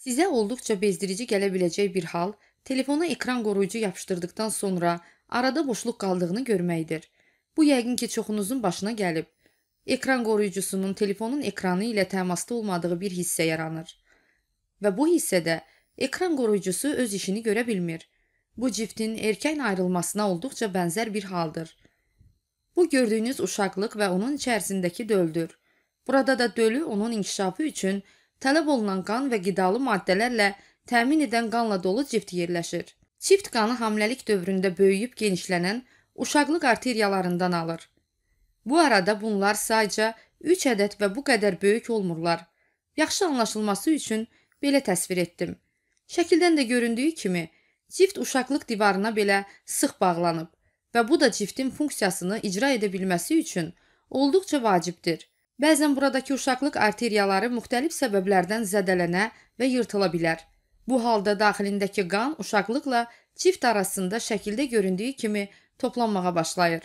Sizə olduqca bezdirici gələ biləcək bir hal, telefona ekran qoruyucu yapışdırdıqdan sonra arada boşluq qaldığını görməkdir. Bu yəqin ki, çoxunuzun başına gəlib. Ekran qoruyucusunun telefonun ekranı ilə təmasda olmadığı bir hissə yaranır. Və bu hissədə ekran qoruyucusu öz işini görə bilmir. Bu ciftin erkən ayrılmasına olduqca bənzər bir haldır. Bu gördüyünüz uşaqlıq və onun içərisindəki döldür. Burada da dölü onun inkişafı üçün Tələb olunan qan və qidalı maddələrlə təmin edən qanla dolu cift yerləşir. Çift qanı hamiləlik dövründə böyüyüb genişlənən uşaqlıq arteriyalarından alır. Bu arada bunlar sayca 3 ədəd və bu qədər böyük olmurlar. Yaxşı anlaşılması üçün belə təsvir etdim. Şəkildən də göründüyü kimi cift uşaqlıq divarına belə sıx bağlanıb və bu da ciftin funksiyasını icra edə bilməsi üçün olduqca vacibdir. Bəzən buradakı uşaqlıq arteriyaları müxtəlif səbəblərdən zədələnə və yırtıla bilər. Bu halda daxilindəki qan uşaqlıqla çift arasında şəkildə göründüyü kimi toplanmağa başlayır.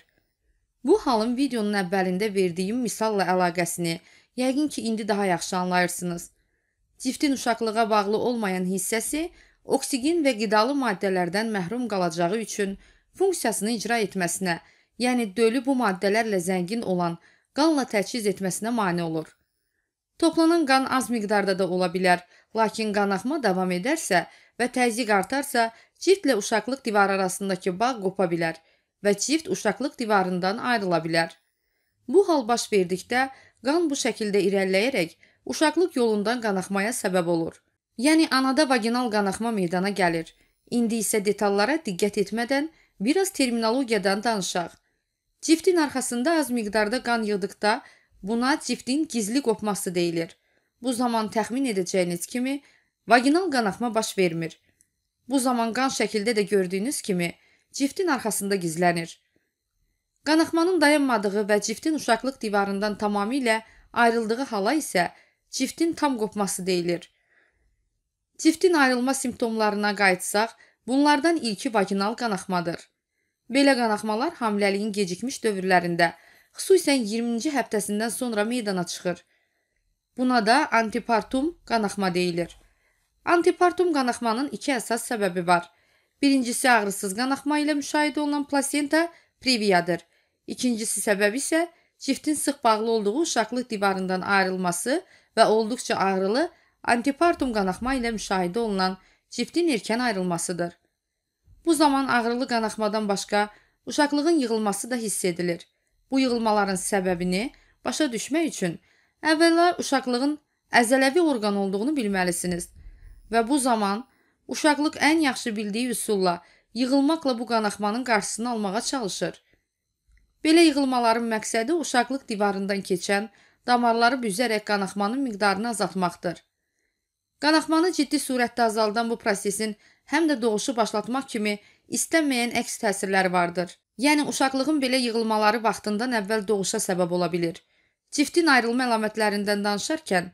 Bu halın videonun əvvəlində verdiyim misalla əlaqəsini yəqin ki, indi daha yaxşı anlayırsınız. Ciftin uşaqlığa bağlı olmayan hissəsi oksigen və qidalı maddələrdən məhrum qalacağı üçün funksiyasını icra etməsinə, yəni dölü bu maddələrlə zəngin olan qanla təchiz etməsinə mane olur. Toplanan qan az miqdarda da ola bilər, lakin qanaxma davam edərsə və təzyiq artarsa, ciftlə uşaqlıq divarı arasındakı bağ qopa bilər və cift uşaqlıq divarından ayrıla bilər. Bu hal baş verdikdə qan bu şəkildə irəliləyərək uşaqlıq yolundan qanaxmaya səbəb olur. Yəni anada vaginal qanaxma meydana gəlir. İndi isə detallara diqqət etmədən biraz terminologiyadan danışaq. Ciftin arxasında az miqdarda qan yığdıqda buna ciftin gizli qopması deyilir. Bu zaman təxmin edəcəyiniz kimi vaginal qanaxma baş vermir. Bu zaman qan şəkildə də gördüyünüz kimi ciftin arxasında gizlənir. Qanaxmanın dayanmadığı və ciftin uşaqlıq divarından tamamilə ayrıldığı hala isə ciftin tam qopması deyilir. Ciftin ayrılma simptomlarına qayıtsaq, bunlardan ilki vaginal qanaxmadır. Belə qanaxmalar hamiləliyin gecikmiş dövrlərində, xüsusən 20-ci həftəsindən sonra meydana çıxır. Buna da antipartum qanaxma deyilir. Antipartum qanaxmanın iki əsas səbəbi var. Birincisi ağrısız qanaxma ilə müşahidə olunan plasenta priviyadır. İkincisi səbəb isə ciftin sıx bağlı olduğu uşaqlıq divarından ayrılması və olduqca ağrılı antipartum qanaxma ilə müşahidə olunan ciftin erkən ayrılmasıdır. Bu zaman ağrılı qanaxmadan başqa uşaqlığın yığılması da hiss edilir. Bu yığılmaların səbəbini başa düşmək üçün əvvəllər uşaqlığın əzələvi orqan olduğunu bilməlisiniz və bu zaman uşaqlıq ən yaxşı bildiyi üsulla yığılmaqla bu qanaxmanın qarşısını almağa çalışır. Belə yığılmaların məqsədi uşaqlıq divarından keçən damarları büzərək qanaxmanın miqdarını azaltmaqdır. Qanaxmanı ciddi surətdə azaldan bu prosesin həm də doğuşu başlatmaq kimi istənməyən əks təsirləri vardır. Yəni uşaqlığın belə yığılmaları vaxtından əvvəl doğuşa səbəb ola bilir. Ciftin ayrılma əlamətlərindən danışarkən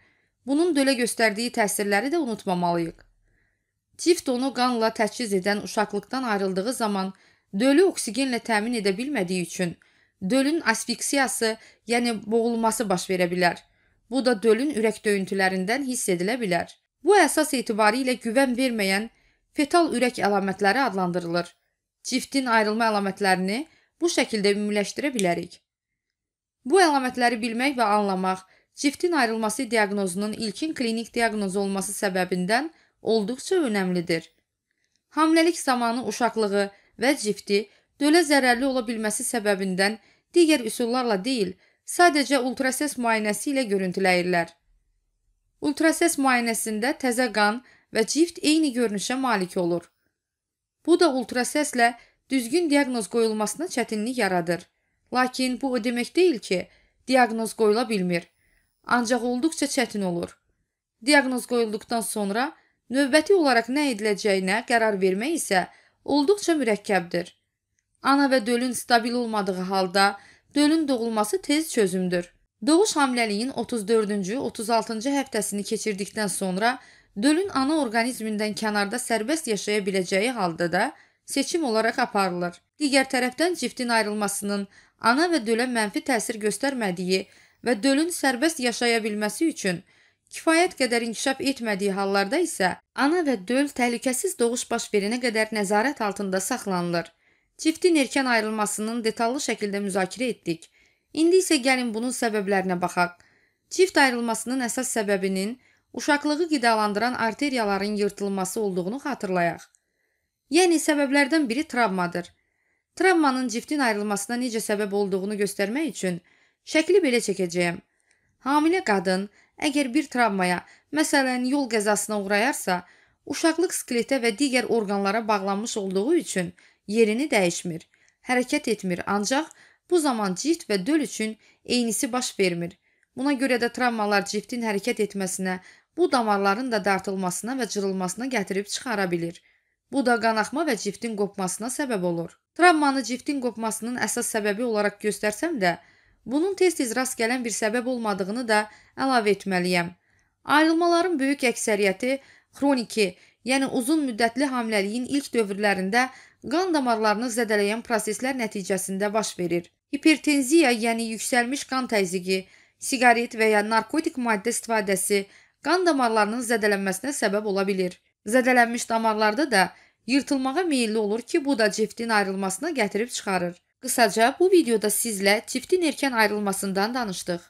bunun dölə göstərdiyi təsirləri də unutmamalıyıq. Cift onu qanla təchiz edən uşaqlıqdan ayrıldığı zaman dölü oksigenlə təmin edə bilmədiyi üçün dölün asfiksiyası, yəni boğulması baş verə bilər. Bu da dölün ürək döyüntülərindən hiss edilə bilər. Bu əsas etibarilə güvən verməyən fetal ürək əlamətləri adlandırılır. Ciftin ayrılma əlamətlərini bu şəkildə ümumiləşdirə bilərik. Bu əlamətləri bilmək və anlamaq ciftin ayrılması diaqnozunun ilkin klinik diaqnoz olması səbəbindən olduqca önəmlidir. Hamiləlik zamanı uşaqlığı və cifti dölə zərərli ola bilməsi səbəbindən digər üsullarla deyil, sadəcə ultrasəs müayinəsi ilə görüntüləyirlər. Ultrasəs müayinəsində təzə qan və cift eyni görünüşə malik olur. Bu da ultrasəslə düzgün diaqnoz qoyulmasına çətinlik yaradır. Lakin bu o demək deyil ki, diaqnoz qoyula bilmir. Ancaq olduqca çətin olur. Diaqnoz qoyulduqdan sonra növbəti olaraq nə ediləcəyinə qərar vermək isə olduqca mürəkkəbdir. Ana və dölün stabil olmadığı halda dölün doğulması tez çözümdür. Doğuş hamiləliyin 34-cü, 36-cı həftəsini keçirdikdən sonra dölün ana orqanizmindən kənarda sərbəst yaşaya biləcəyi halda da seçim olaraq aparılır. Digər tərəfdən ciftin ayrılmasının ana və dölə mənfi təsir göstərmədiyi və dölün sərbəst yaşaya bilməsi üçün kifayət qədər inkişaf etmədiyi hallarda isə ana və döl təhlükəsiz doğuş baş verənə qədər nəzarət altında saxlanılır. Ciftin erkən ayrılmasının detallı şəkildə müzakirə etdik. İndi isə gəlin bunun səbəblərinə baxaq. Çift ayrılmasının əsas səbəbinin uşaqlığı qidalandıran arteriyaların yırtılması olduğunu xatırlayaq. Yəni səbəblərdən biri travmadır. Travmanın ciftin ayrılmasına necə səbəb olduğunu göstərmək üçün şəkli belə çəkəcəyəm. Hamilə qadın əgər bir travmaya, məsələn, yol qəzasına uğrayarsa, uşaqlıq skeletə və digər orqanlara bağlanmış olduğu üçün yerini dəyişmir, hərəkət etmir, ancaq Bu zaman cift və döl üçün eynisi baş vermir. Buna görə də travmalar ciftin hərəkət etməsinə, bu damarların da dartılmasına və cırılmasına gətirib çıxara bilir. Bu da qanaxma və ciftin qopmasına səbəb olur. Travmanı ciftin qopmasının əsas səbəbi olaraq göstərsəm də, bunun tez-tez rast gələn bir səbəb olmadığını da əlavə etməliyəm. Ayrılmaların böyük əksəriyyəti xroniki, yəni uzun müddətli hamiləliyin ilk dövrlərində qan damarlarını zədələyən proseslər nəticəsində baş verir. Hipertenziya, yəni yüksəlmiş qan təzyiqi, siqaret və ya narkotik maddə istifadəsi qan damarlarının zədələnməsinə səbəb ola bilər. Zədələnmiş damarlarda da yırtılmağa meyilli olur ki, bu da ciftin ayrılmasına gətirib çıxarır. Qısaca bu videoda sizlə ciftin erkən ayrılmasından danışdıq.